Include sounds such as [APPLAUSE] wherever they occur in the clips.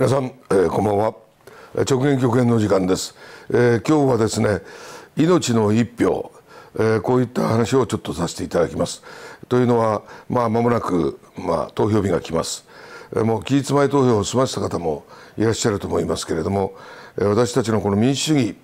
皆さん、えー、こんばんは直言極限の時間です、えー、今日はですね命の一票、えー、こういった話をちょっとさせていただきますというのはまあ間もなくまあ投票日が来ますもう期日前投票を済ませた方もいらっしゃると思いますけれども私たちのこの民主主義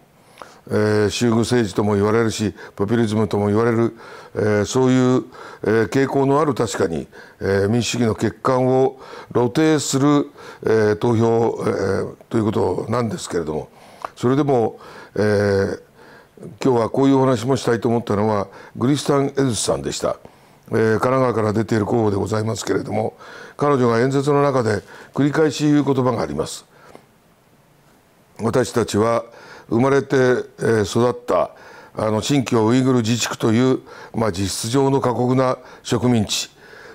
えー、修具政治とも言われるしポピュリズムとも言われる、えー、そういう、えー、傾向のある確かに、えー、民主主義の欠陥を露呈する、えー、投票、えー、ということなんですけれどもそれでも、えー、今日はこういうお話もしたいと思ったのはグリスタン・エズスさんでした。えー、神奈川から出ている候補でございますけれども彼女が演説の中で繰り返し言う言葉があります私たちは生まれて、え育ったあの新疆ウイグル自治区という、まあ、実質上の過酷な植民地、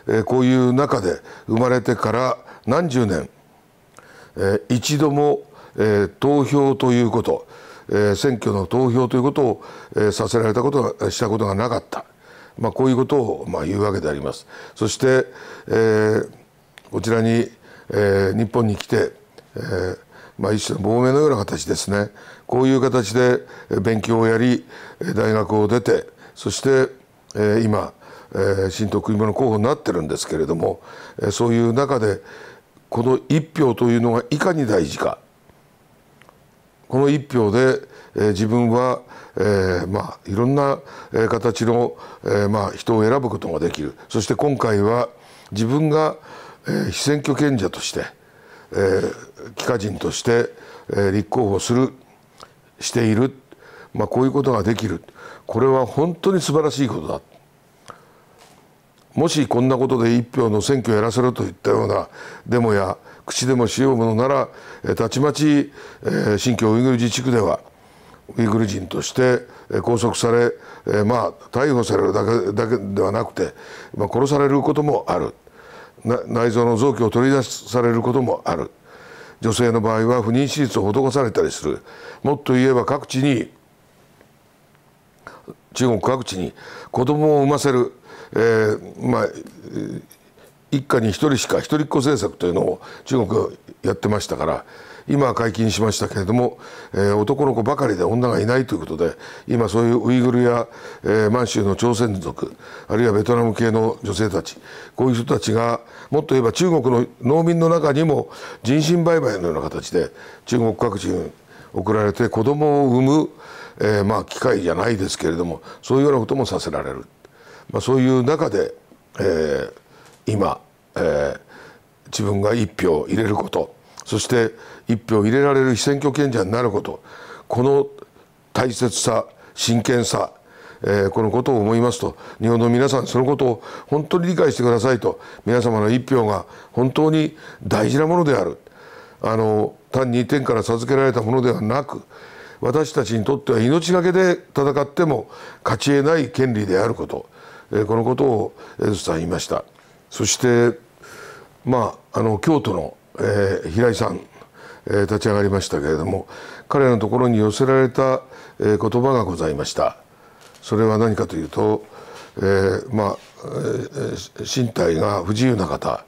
えー、こういう中で生まれてから何十年、えー、一度も、えー、投票ということ、えー、選挙の投票ということを、えー、させられたことがしたことがなかった、まあ、こういうことを、まあ、言うわけであります。そして、えー、こちらに、えー、日本に来て、えーまあ、一種の亡命のような形ですね、こういう形で勉強をやり大学を出てそして今新徳国の候補になってるんですけれどもそういう中でこの1票というのがいかに大事かこの1票で自分は、えまあいろんな形の、えまあ人を選ぶことができるそして今回は自分が、え被選挙権者として、えー、帰化人として、え立候補するしている、まあ、こういうことができるこれは本当に素晴らしいことだもしこんなことで一票の選挙やらせろといったようなデモや口でもしようものなら、えたちまち、え新疆ウイグル自治区ではウイグル人として拘束され、えまあ逮捕されるだけだけではなくて、まあ、殺されることもある内臓の臓器を取り出されることもある。女性の場合は不妊手術を施されたりするもっと言えば各地に中国各地に子供を産ませる、えー、まあ一家に一人しか一人っ子政策というのを中国がやってましたから今解禁しましたけれども、えー、男の子ばかりで女がいないということで今そういうウイグルや、えー、満州の朝鮮族あるいはベトナム系の女性たちこういう人たちがもっと言えば中国の農民の中にも人身売買のような形で中国各地に送られて子供を産む、えー、まあ機会じゃないですけれどもそういうようなこともさせられる、まあ、そういう中で、えー、今、えー、自分が一票入れることそして一票入れられる被選挙権者になることこの大切さ真剣さ、えー、このことを思いますと日本の皆さんそのことを本当に理解してくださいと皆様の一票が本当に大事なものであるあの単に天から授けられたものではなく私たちにとっては命がけで戦っても勝ち得ない権利であること、えー、このことを江津さん言いました。そしてまあ、あの京都のえー、平井さん、えー、立ち上がりましたけれども彼のところに寄せられた、えー、言葉がございましたそれは何かというと、えー、まあ、えー、身体が不自由な方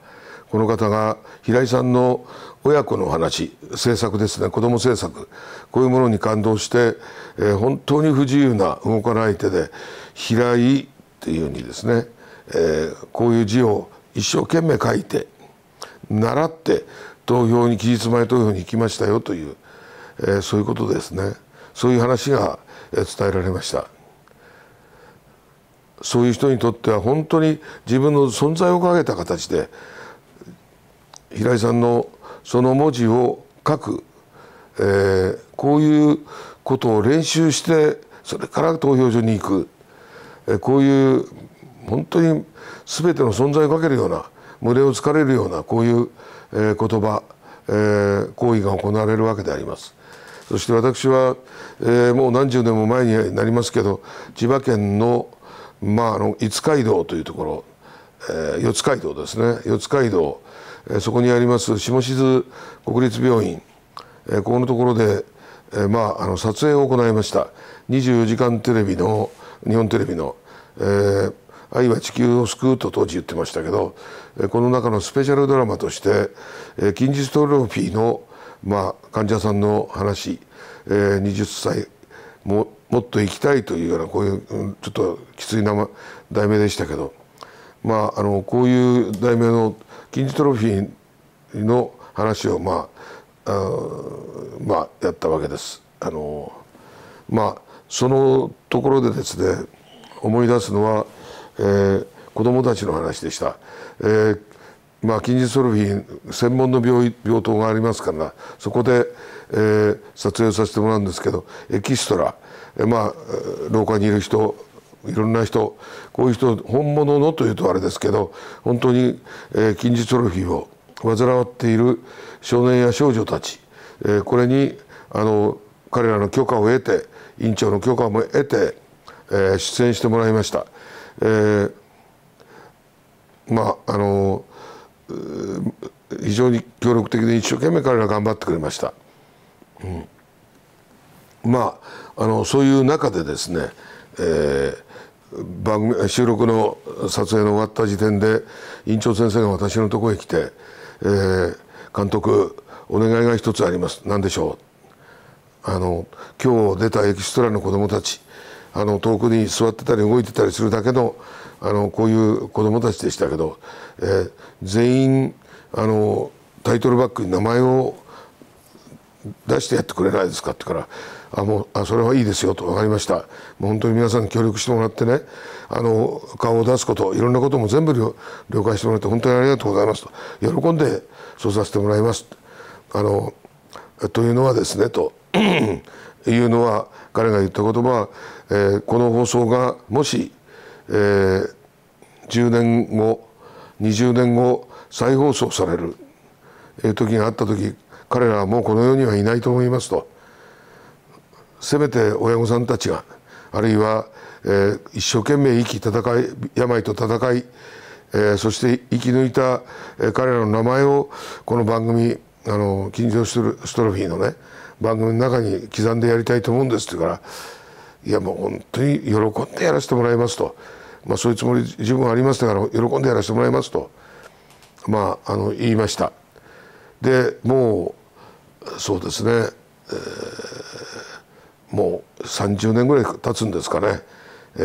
この方が平井さんの親子の話政策ですね子ども政策こういうものに感動して、えー、本当に不自由な動かない手で平井っていうふうにですね、えー、こういう字を一生懸命書いて習って投票に期日前投票に行きましたよという、えー、そういうことですねそういう話が伝えられましたそういう人にとっては本当に自分の存在をかけた形で平井さんのその文字を書く、えー、こういうことを練習してそれから投票所に行く、えー、こういう本当に全ての存在をかけるような胸をつかれるようなこういうえ言葉え行為が行われるわけであります。そして私は、えもう何十年も前になりますけど千葉県の,、まあ、あの五街道というところ、え四街道ですね四街道、えそこにあります下志津国立病院、えここのところで、えまあ、あの撮影を行いました24時間テレビの日本テレビの、えー愛は地球を救うと当時言ってましたけどこの中のスペシャルドラマとして近日トロフィーの、まあ、患者さんの話20歳ももっと生きたいというようなこういうちょっときつい名前題名でしたけど、まあ、あのこういう題名の近日トロフィーの話を、まあ、あまあ、やったわけです。あのまあ、そのところでですね思い出すのはえー、子どもたちの話でした。えーまあ、筋ジストロフィー専門の病病棟がありますからそこで、えー、撮影させてもらうんですけどエキストラ、えー、まあ、廊下にいる人いろんな人こういう人本物のというとあれですけど本当に、えー、筋ジストロフィーを患っている少年や少女たち、えー、これにあの彼らの許可を得て院長の許可も得て、えー、出演してもらいました。えー、まああの非常に協力的で一生懸命彼ら頑張ってくれました、うん、まああのそういう中でですね、えー、番組収録の撮影の終わった時点で院長先生が私のとこへ来て「えー、監督お願いが一つあります何でしょう」あの今日出たエキストラの子どもたちあの遠くに座ってたり動いてたりするだけのあのこういう子どもたちでしたけど、えー、全員あのタイトルバックに名前を出してやってくれないですか?」って言から「あもうあそれはいいですよ」と「分かりました」もう本当に皆さん協力してもらってねあの顔を出すこといろんなことも全部了解してもらって本当にありがとうございますと喜んでそうさせてもらいますあのというのはですねと [CLEARS THROAT] いうのは彼が言った言葉、えー、この放送がもし、えー、10年後20年後再放送される、え時があった時彼らはもうこの世にはいないと思いますとせめて親御さんたちがあるいは、えー、一生懸命生き戦い病と戦い、えー、そして生き抜いた、えー、彼らの名前をこの番組あの金城ストロフィーのね番組の中に刻んでやりたいと思うんですって言うからいやもう本当に喜んでやらせてもらいますと、まあ、そういうつもり十分ありましたから喜んでやらせてもらいますと、まあ、あの言いましたでもうそうですね、えー、もう30年ぐらい経つんですかね、え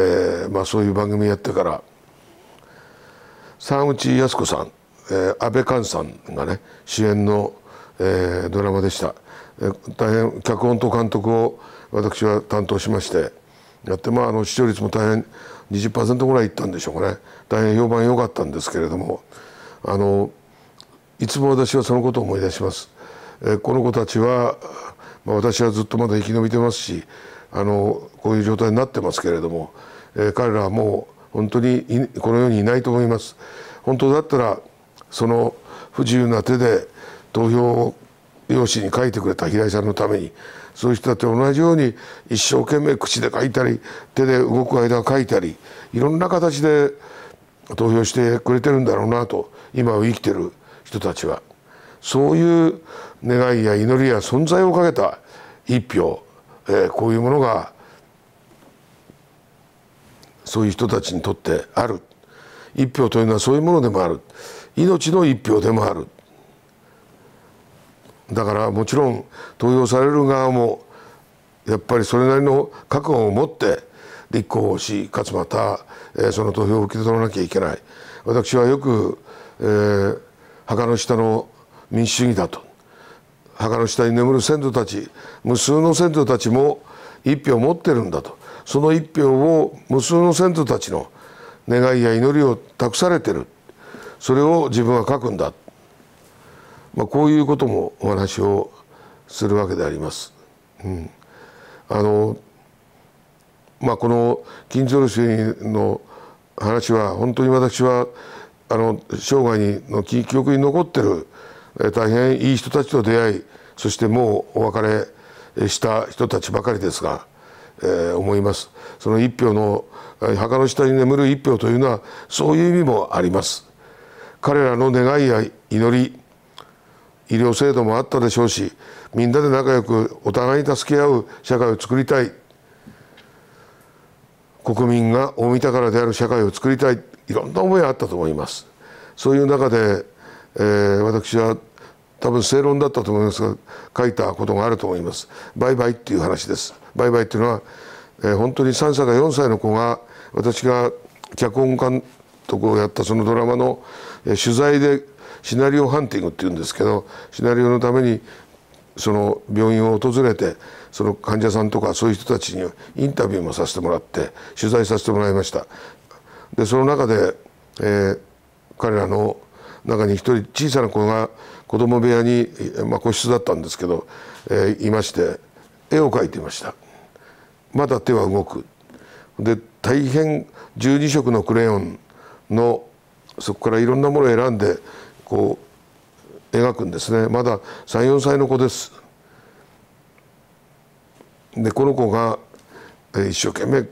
ーまあ、そういう番組やってから沢口靖子さん、えー、安倍寛さんがね主演の「えー、ドラマでした、えー、大変脚本と監督を私は担当しましてやってまああの視聴率も大変20%ぐらいいったんでしょうかね大変評判良かったんですけれどもあのいつも私はそのことを思い出します。えー、この子たちは、まあ、私はずっとまだ生き延びてますしあのこういう状態になってますけれども、えー、彼らはもう本当にこの世にいないと思います。本当だったらその不自由な手で投票用紙に書いてくれた平井さんのためにそういう人たちと同じように一生懸命口で書いたり手で動く間書いたりいろんな形で投票してくれてるんだろうなと今を生きてる人たちはそういう願いや祈りや存在をかけた一票、えー、こういうものがそういう人たちにとってある一票というのはそういうものでもある命の一票でもある。だからもちろん投票される側もやっぱりそれなりの覚悟を持って立候補しかつまた、えー、その投票を受け取らなきゃいけない私はよく、えー、墓の下の民主主義だと墓の下に眠る先祖たち無数の先祖たちも一票持ってるんだとその一票を無数の先祖たちの願いや祈りを託されてるそれを自分は書くんだまあ、こういうこともお話をするわけであります。うん、あのまあ、この金正恩の話は本当に私はあの生涯の記憶に残ってる大変いい人たちと出会いそしてもうお別れした人たちばかりですが、えー、思いますその一票の墓の下に眠る一票というのはそういう意味もあります彼らの願いや祈り医療制度もあったでしょうしみんなで仲良くお互いに助け合う社会を作りたい国民が大見宝である社会を作りたいいろんな思いがあったと思いますそういう中で、えー、私は多分正論だったと思いますが書いたことがあると思いますバイバイっていう話ですバイバイっていうのは、えー、本当に3歳か4歳の子が私が脚本監督をやったそのドラマの、えー、取材でシナリオハンティングっていうんですけどシナリオのためにその病院を訪れてその患者さんとかそういう人たちにインタビューもさせてもらって取材させてもらいましたでその中で、えー、彼らの中に一人小さな子が子供部屋に、まあ、個室だったんですけど、えー、いまして絵を描いていましたまだ手は動くで大変12色のクレヨンのそこからいろんなものを選んでこう描くんですねまだ34歳の子です。でこの子が一生懸命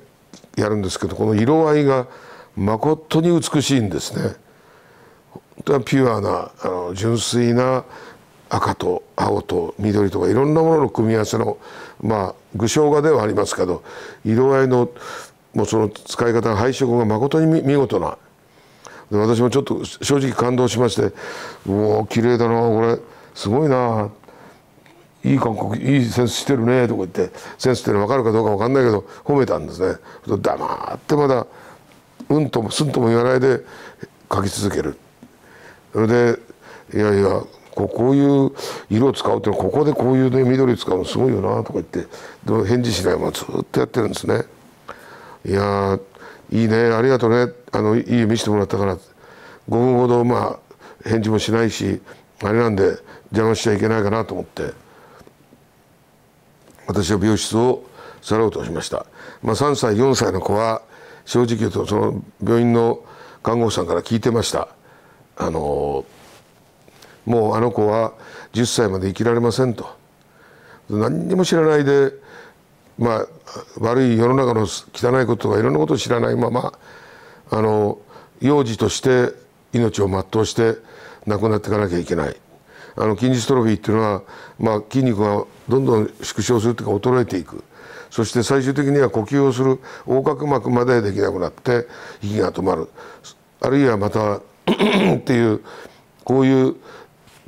やるんですけどこの色合いが誠に美しいんですね。本当はピュアなあの純粋な赤と青と緑とかいろんなものの組み合わせのまあ具象画ではありますけど色合いのもうその使い方配色がまことに見事な私もちょっと正直感動しましてうお綺麗だなこれすごいないい感覚いいセンスしてるねとか言ってセンスってい分かるかどうか分かんないけど褒めたんですね黙ってまだうんともすんとも言わないで書き続けるそれでいやいやこういう色を使うっていうのはここでこういう、ね、緑使うのすごいよなとか言って返事しないままずっとやってるんですね。いやいいねありがとうねあのいい見せてもらったから」5分ほどまあ返事もしないしあれなんで邪魔しちゃいけないかなと思って私は病室を去ろうとしました、まあ、3歳4歳の子は正直言うとその病院の看護師さんから聞いてましたあのもうあの子は10歳まで生きられませんと何にも知らないでまあ、悪い世の中の汚いこととかいろんなことを知らないままあの幼児として命を全うして亡くなっていかなきゃいけないあの筋ストロフィーっていうのは、まあ、筋肉がどんどん縮小するというか衰えていくそして最終的には呼吸をする横隔膜までできなくなって息が止まるあるいはまた [CLEARS THROAT] っていうこういう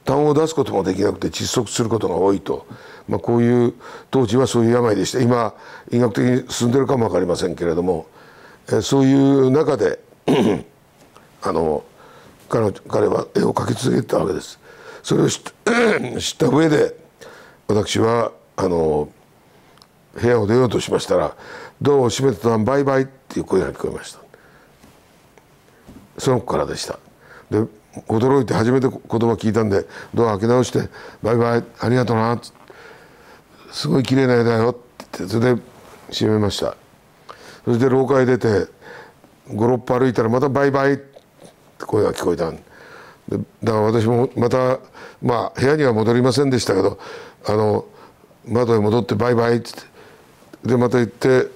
痰を出すこともできなくて窒息することが多いとまあ、こういう当時はそういう病でした今医学的に進んでるかも分かりませんけれども、えそういう中で [CLEARS THROAT] あの彼彼は絵を描き続けたわけです。それを知っ [CLEARS THROAT] た上で私はあの部屋を出ようとしましたらドアを閉めたたんバイバイっていう声が聞こえましたその子からでしたで驚いて初めて言葉聞いたんでドア開け直して「バイバイありがとうな」っってすごい綺麗な絵だよ」ってそれで閉めましたそして廊下へ出て56歩歩いたらまた「バイバイ」って声が聞こえたんだから私もまたまあ部屋には戻りませんでしたけどあの窓へ戻って「バイバイ」ってでまた行ってで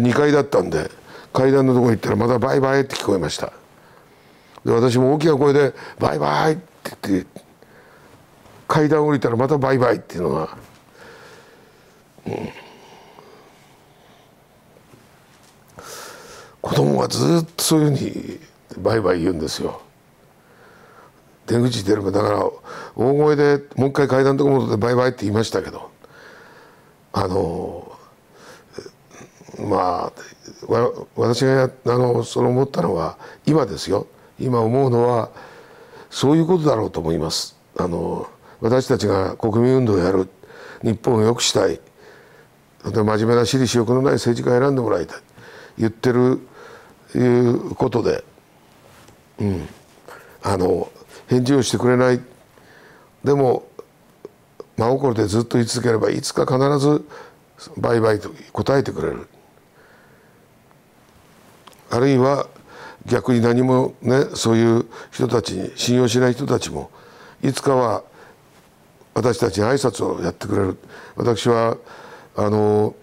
2階だったんで階段のとこ行ったらまた「バイバイ」って聞こえましたで私も大きな声で「バイバイ」って言って階段降りたらまた「バイバイ」っていうのが子供がずっとそういうふうにバイバイ言うんですよ。出口出るかだから大声でもう一回階段とか戻ってバイバイって言いましたけどあのまあわ私がやあのその思ったのは今ですよ今思うのはそういうことだろうと思います。あの私たちが国民運動をやる日本を良くしたい本当に真面目な私利私欲のない政治家を選んでもらいたい言ってるいうことで、うん、あの返事をしてくれないでも真心でずっと言い続ければいつか必ずバイバイと答えてくれるあるいは逆に何もねそういう人たちに信用しない人たちもいつかは私たちに挨拶をやってくれる私はあの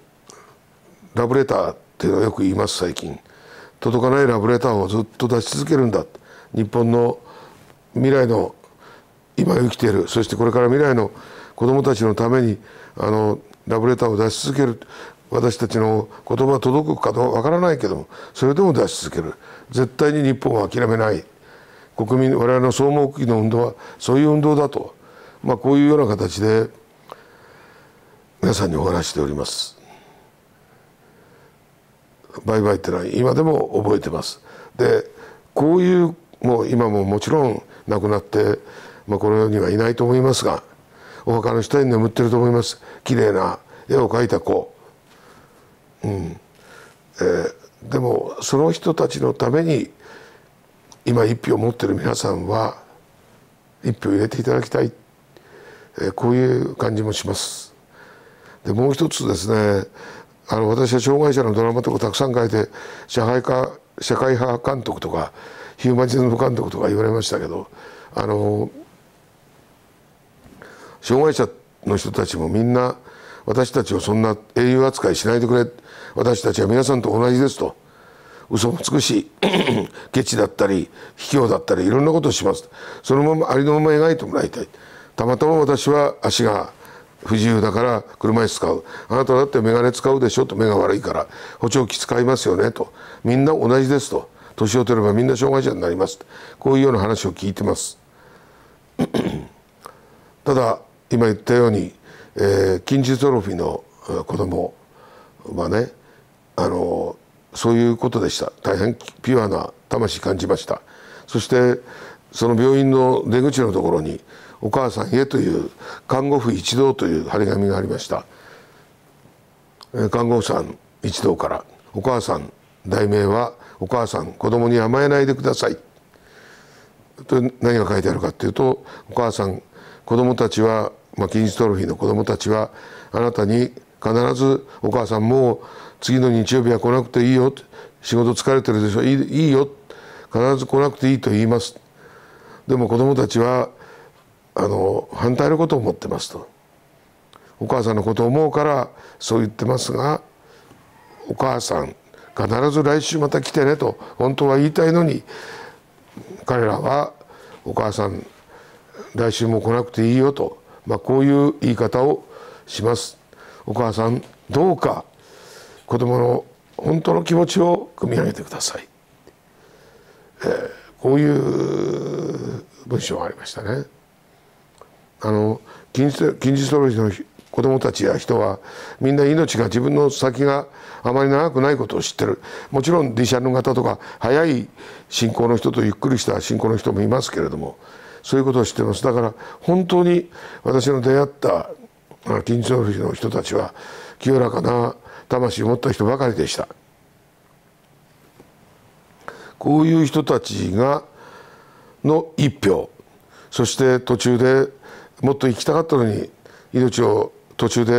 ラブレターっていうのはよく言います最近届かないラブレターをずっと出し続けるんだ日本の未来の今生きているそしてこれから未来の子どもたちのためにあのラブレターを出し続ける私たちの言葉届くかどうかわからないけどもそれでも出し続ける絶対に日本は諦めない国民我々の総目的の運動はそういう運動だと、まあ、こういうような形で。皆さんにお話しております売買ってのは今でも覚えてますでこういうもう今ももちろん亡くなって、まあ、この世にはいないと思いますがお墓の下に眠ってると思います綺麗な絵を描いた子、うんえー、でもその人たちのために今一票持ってる皆さんは一票入れていただきたい、えー、こういう感じもします。でもう一つですねあの私は障害者のドラマとかたくさん書いて社会科社会派監督とかヒューマニズム監督とか言われましたけどあの障害者の人たちもみんな私たちをそんな英雄扱いしないでくれ私たちは皆さんと同じですと嘘もつくし [CLEARS THROAT] ケチだったり卑怯だったりいろんなことをしますそのままありのまま描いてもらいたいたまたま私は足が不自由だから車椅子使うあなただって眼鏡使うでしょと目が悪いから補聴器使いますよねとみんな同じですと年を取ればみんな障害者になりますこういうような話を聞いてます [CLEARS THROAT] ただ今言ったように、えー、近視トロフィーの子供はねあのそういうことでした大変ピュアな魂感じましたそしてその病院の出口のところに「お母さんへ」という看護婦一同という張り紙がありました看護婦さん一同から「お母さん題名はお母さん子供に甘えないでください」と何が書いてあるかっていうと「お母さん子供たちは、まあ、近ストロフィーの子供たちはあなたに必ずお母さんもう次の日曜日は来なくていいよ仕事疲れてるでしょいいよ必ず来なくていいと言います」でも子どもたちはあの反対のことを思ってますとお母さんのことを思うからそう言ってますがお母さん必ず来週また来てねと本当は言いたいのに彼らはお母さん来週も来なくていいよと、まあ、こういう言い方をしますお母さんどうか子供の本当の気持ちを組み上げてください、えー、こういう文章がありましたね。あの近日近日トロの子どもたちや人はみんな命が自分の先があまり長くないことを知ってるもちろんディシャルの型とか早い信仰の人とゆっくりした信仰の人もいますけれどもそういうことを知ってますだから本当に私の出会った金日トロの人たちは清らかな魂を持った人ばかりでした。こういう人たちがの一票そして途中でもっと行きたかったのに命を途中で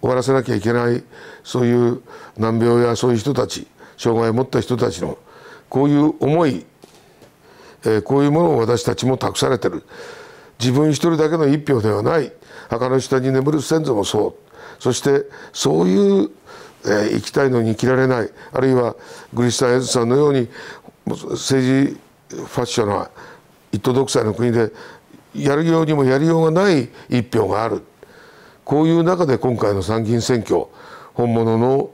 終わらせなきゃいけないそういう難病やそういう人たち障害を持った人たちのこういう思い、えー、こういうものを私たちも託されてる自分一人だけの一票ではない墓の下に眠る先祖もそうそしてそういう、えー、生きたいのに生きられないあるいはグリスタン・エズさんのように政治ファッションの一党独裁の国でやるようにもやりようがない一票があるこういう中で今回の参議院選挙本物の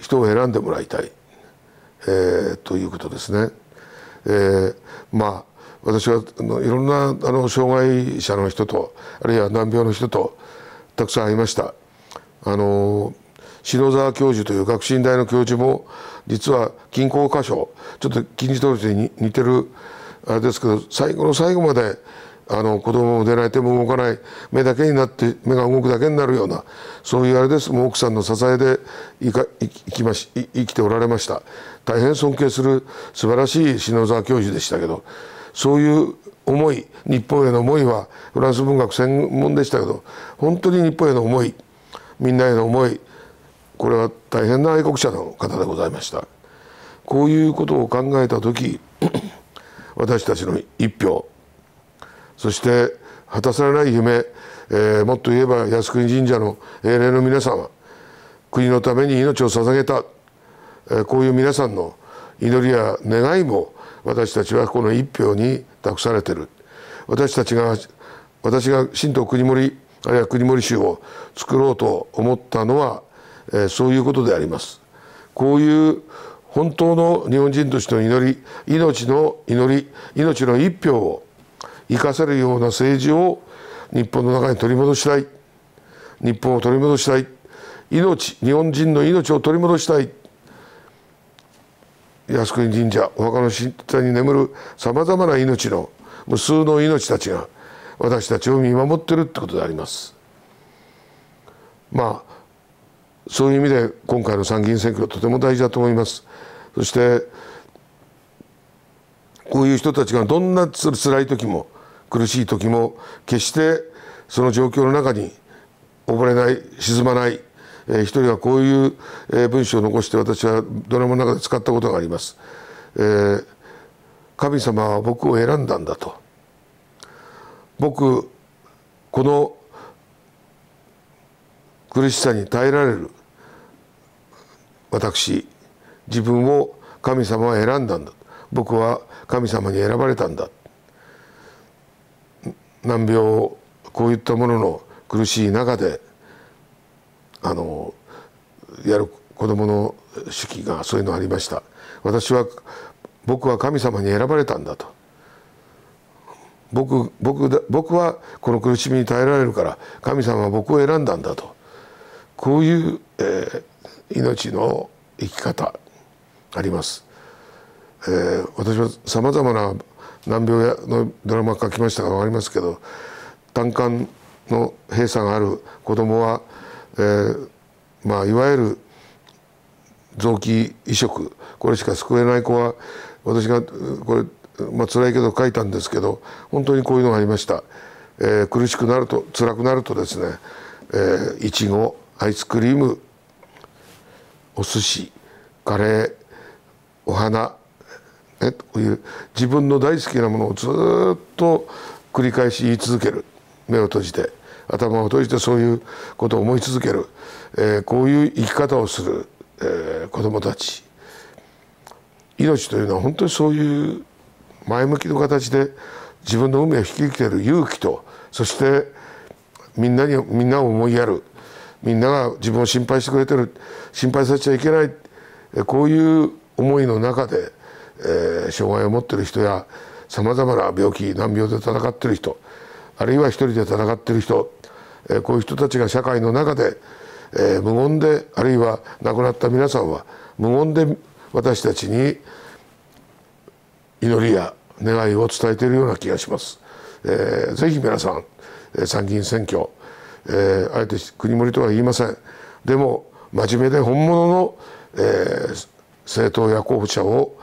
人を選んでもらいたい、えー、ということですね。えー、まあ私はあのいろんなあの障害者の人とあるいは難病の人とたくさん会いました。あのー篠沢教授という学信大の教授も実は近郊箇所ちょっと金字りに似てるあれですけど最後の最後まであの子供も出ない手も動かない目だけになって目が動くだけになるようなそういうあれですもう奥さんの支えで生きまし生きておられました大変尊敬する素晴らしい篠沢教授でしたけどそういう思い日本への思いはフランス文学専門でしたけど本当に日本への思いみんなへの思いこれは大変な愛国者の方でございましたこういうことを考えた時 [CLEARS THROAT] 私たちの一票そして果たされない夢、えー、もっと言えば靖国神社の英霊の皆様国のために命を捧げた、えー、こういう皆さんの祈りや願いも私たちはこの一票に託されてる私たちが私が神道国盛あるいは国盛州を作ろうと思ったのはえそういうことでありますこういう本当の日本人としての祈り命の祈り命の一票を生かせるような政治を日本の中に取り戻したい日本を取り戻したい命日本人の命を取り戻したい靖国神社お墓の神社に眠るさまざまな命の無数の命たちが私たちを見守ってるってことであります。まあそういう意味で今回の参議院選挙はとても大事だと思います。そしてこういう人たちがどんな辛い時も苦しい時も決してその状況の中に溺れない沈まない、えー、一人はこういう、えー、文章を残して私はドラマの中で使ったことがあります。えー、神様は僕を選んだんだと僕この苦しさに耐えられる私自分を神様は選んだんだ僕は神様に選ばれたんだ難病こういったものの苦しい中であのやる子どもの手記がそういうのありました私は僕は神様に選ばれたんだと僕僕だ僕はこの苦しみに耐えられるから神様は僕を選んだんだとこういう、えー、命の生き方あります、えー、私はさまざまな難病やのドラマ書きましたが分かりますけど胆管の閉鎖がある子どもは、えーまあ、いわゆる臓器移植これしか救えない子は私がこれまあ辛いけど書いたんですけど本当にこういうのがありました、えー、苦しくなると辛くなるとですね、えー、いちごアイスクリームお寿司カレーお花ね、こういう自分の大好きなものをずっと繰り返し言い続ける目を閉じて頭を閉じてそういうことを思い続ける、えー、こういう生き方をする、えー、子どもたち命というのは本当にそういう前向きの形で自分の運命を引き受けてる勇気とそしてみんなにみんなを思いやるみんなが自分を心配してくれてる心配させちゃいけないこういう思いの中で、えー、障害を持ってる人やさまざまな病気難病で戦ってる人あるいは一人で戦ってる人、えー、こういう人たちが社会の中で、えー、無言であるいは亡くなった皆さんは無言で私たちに祈りや願いを伝えているような気がします。えー、ぜひ皆さん参議院選挙えー、あえて国盛りとは言いませんでも真面目で本物の、えー、政党や候補者を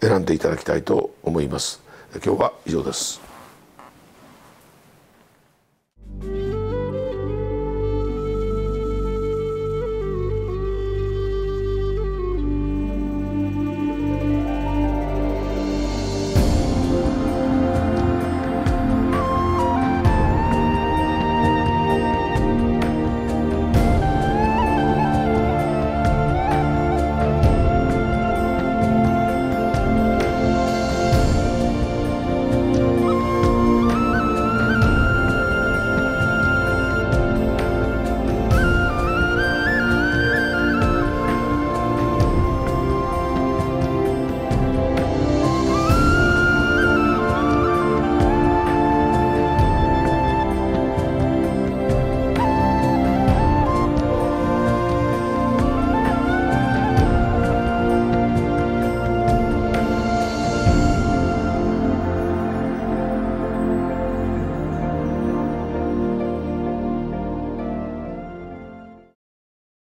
選んでいただきたいと思います今日は以上です